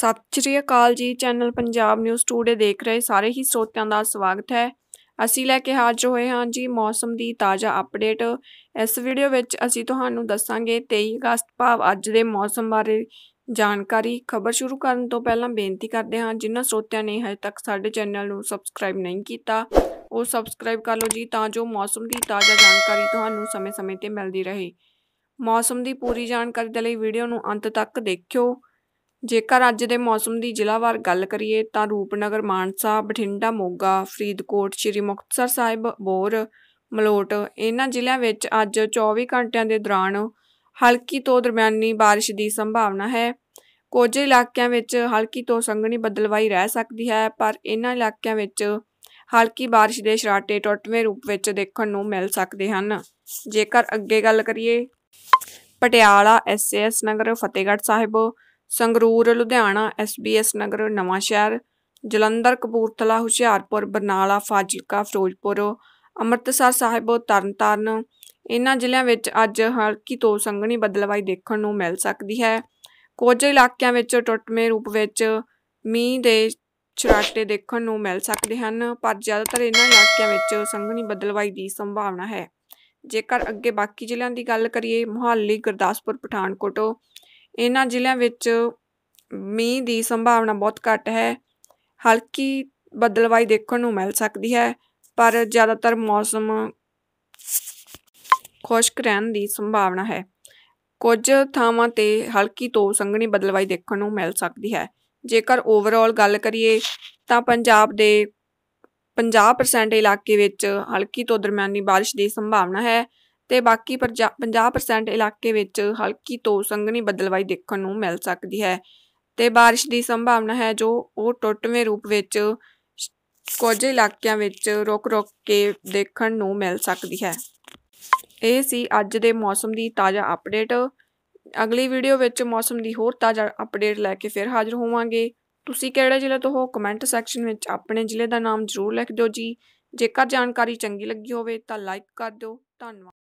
ਸਤਿ ਸ਼੍ਰੀ ਅਕਾਲ ਜੀ channel Punjab news today ਦੇਖ ਰਹੇ ਸਾਰੇ ਹੀ ਸਰੋਤਿਆਂ ਦਾ ਸਵਾਗਤ ਹੈ ਅਸੀਂ ਲੈ ਕੇ ਹਾਜ਼ਰ ਹੋਏ ਹਾਂ ਜੀ ਮੌਸਮ ਦੀ ਤਾਜ਼ਾ ਅਪਡੇਟ ਇਸ ਵੀਡੀਓ ਵਿੱਚ ਅਸੀਂ ਤੁਹਾਨੂੰ ਦੱਸਾਂਗੇ 23 ਅਗਸਤ ਭਾਵ ਅੱਜ ਦੇ ਮੌਸਮ ਬਾਰੇ ਜਾਣਕਾਰੀ ਖਬਰ ਸ਼ੁਰੂ ਕਰਨ ਤੋਂ ਪਹਿਲਾਂ ਬੇਨਤੀ ਕਰਦੇ ਹਾਂ ਜਿਨ੍ਹਾਂ ਸਰੋਤਿਆਂ ਨੇ ਹਜੇ ਤੱਕ ਸਾਡੇ ਚੈਨਲ ਨੂੰ ਸਬਸਕ੍ਰਾਈਬ ਨਹੀਂ ਕੀਤਾ ਉਹ ਸਬਸਕ੍ਰਾਈਬ ਕਰ ਲਓ ਜੀ ਤਾਂ ਜੋ ਮੌਸਮ ਦੀ ਤਾਜ਼ਾ ਜਾਣਕਾਰੀ ਤੁਹਾਨੂੰ ਸਮੇਂ-ਸਮੇਂ ਤੇ ਮਿਲਦੀ ਰਹੇ ਮੌਸਮ ਦੀ ਪੂਰੀ ਜਾਣਕਾਰੀ ਦੇ ਲਈ ਵੀਡੀਓ ਨੂੰ ਅੰਤ ਤੱਕ ਦੇਖਿਓ ਜੇਕਰ ਅੱਜ ਦੇ ਮੌਸਮ ਦੀ ਜ਼ਿਲ੍ਹਾਵਾਰ ਗੱਲ ਕਰੀਏ ਤਾਂ ਰੂਪਨਗਰ ਮਾਨਸਾ ਬਠਿੰਡਾ ਮੋਗਾ ਫਰੀਦਕੋਟ ਸ਼੍ਰੀ ਮੁਕਤਸਰ ਸਾਹਿਬ ਬੋਰ ਮਲੋਟ ਇਹਨਾਂ ਜ਼ਿਲ੍ਹਿਆਂ ਵਿੱਚ ਅੱਜ 24 ਘੰਟਿਆਂ ਦੇ ਦੌਰਾਨ ਹਲਕੀ ਤੋਂ ਦਰਮਿਆਨੀ بارش ਦੀ ਸੰਭਾਵਨਾ ਹੈ ਕੁਝ ਇਲਾਕਿਆਂ ਵਿੱਚ ਹਲਕੀ ਤੋਂ ਸੰਘਣੀ ਬੱਦਲਵਾਈ ਰਹਿ ਸਕਦੀ ਹੈ ਪਰ ਇਹਨਾਂ ਇਲਾਕਿਆਂ ਵਿੱਚ ਹਲਕੀ بارش ਦੇ ਸ਼ਰਾਟੇ ਟੁੱਟਵੇਂ ਰੂਪ ਵਿੱਚ ਦੇਖਣ ਨੂੰ ਮਿਲ ਸਕਦੇ ਹਨ ਜੇਕਰ ਅੱਗੇ ਗੱਲ ਕਰੀਏ Patiala S S Nagar Fatehgarh Sahib Sangrur Ludhiana S B S Nagar Nawanshahr Jalandhar Kapurthala Hoshiarpur Barnala Fazilka Firozpur Amritsar ਸਾਹਿਬ ਤਰਨਤਾਰਨ ਇਹਨਾਂ ਜ਼ਿਲ੍ਹਿਆਂ ਵਿੱਚ ਅੱਜ ਹਲਕੀ ਤੋਂ ਸੰਘਣੀ ਬਦਲਵਾਈ ਦੇਖਣ ਨੂੰ ਮਿਲ ਸਕਦੀ ਹੈ ਕੁਝ ਇਲਾਕਿਆਂ ਵਿੱਚ ਟੁੱਟਵੇਂ ਰੂਪ ਵਿੱਚ ਮੀਂਹ ਦੇ ਛਰਾਟੇ ਦੇਖਣ ਨੂੰ ਮਿਲ ਸਕਦੇ ਹਨ ਪਰ ਜ਼ਿਆਦਾਤਰ ਇਹਨਾਂ ਇਲਾਕਿਆਂ ਵਿੱਚ ਸੰਘਣੀ ਬਦਲਵਾਈ ਦੀ ਸੰਭਾਵਨਾ ਹੈ ਜੇਕਰ ਅੱਗੇ ਬਾਕੀ ਜ਼ਿਲ੍ਹਿਆਂ ਦੀ ਗੱਲ ਕਰੀਏ ਮੁਹਾਲੀ ਗੁਰਦਾਸਪੁਰ ਪਠਾਨਕੋਟ ਇਹਨਾਂ ਜ਼ਿਲ੍ਹਿਆਂ ਵਿੱਚ ਮੀਂਹ ਦੀ ਸੰਭਾਵਨਾ ਬਹੁਤ ਘੱਟ ਹੈ ਹਲਕੀ ਬੱਦਲਵਾਈ ਦੇਖਣ ਨੂੰ ਮਿਲ ਸਕਦੀ ਹੈ ਪਰ ਜ਼ਿਆਦਾਤਰ ਮੌਸਮ ਖੁਸ਼ਕ ਰਹਿਣ ਦੀ ਸੰਭਾਵਨਾ ਹੈ ਕੁਝ ਥਾਵਾਂ ਤੇ ਹਲਕੀ ਤੋਂ ਸੰਘਣੀ ਬੱਦਲਵਾਈ ਦੇਖਣ ਨੂੰ ਮਿਲ ਸਕਦੀ ਹੈ ਜੇਕਰ ਓਵਰਆਲ ਗੱਲ ਕਰੀਏ ਤਾਂ ਪੰਜਾਬ ਦੇ 50% ਇਲਾਕੇ ਵਿੱਚ ਹਲਕੀ ਤੋਂ ਦਰਮਿਆਨੀ بارش ਦੀ ਸੰਭਾਵਨਾ ਹੈ ਤੇ ਬਾਕੀ 50% ਇਲਾਕੇ ਵਿੱਚ ਹਲਕੀ ਤੋਂ ਸੰਘਣੀ ਬਦਲਵਾਈ ਦੇਖਣ ਨੂੰ ਮਿਲ ਸਕਦੀ ਹੈ ਤੇ بارش ਦੀ ਸੰਭਾਵਨਾ ਹੈ ਜੋ ਉਹ ਟੁੱਟਵੇਂ ਰੂਪ ਵਿੱਚ ਕੁਝ ਇਲਾਕਿਆਂ ਵਿੱਚ ਰੁਕ-ਰੁਕ ਕੇ ਦੇਖਣ ਨੂੰ ਮਿਲ ਸਕਦੀ ਹੈ ਇਹ ਸੀ ਅੱਜ ਦੇ ਮੌਸਮ ਦੀ ਤਾਜ਼ਾ ਅਪਡੇਟ ਅਗਲੀ ਵੀਡੀਓ ਵਿੱਚ ਮੌਸਮ ਦੀ ਹੋਰ ਤਾਜ਼ਾ ਅਪਡੇਟ ਲੈ ਕੇ ਫਿਰ ਹਾਜ਼ਰ ਹੋਵਾਂਗੇ ਤੁਸੀਂ ਕਿਹੜੇ ਜ਼ਿਲ੍ਹੇ ਤੋਂ ਹੋ ਕਮੈਂਟ ਸੈਕਸ਼ਨ ਵਿੱਚ ਆਪਣੇ ਜ਼ਿਲ੍ਹੇ ਦਾ ਨਾਮ ਜ਼ਰੂਰ ਲਿਖ ਦਿਓ ਜੀ ਜੇਕਰ ਜਾਣਕਾਰੀ ਚੰਗੀ ਲੱਗੀ ਹੋਵੇ ਤਾਂ ਲਾਈਕ ਕਰ ਦਿਓ ਧੰਨਵਾਦ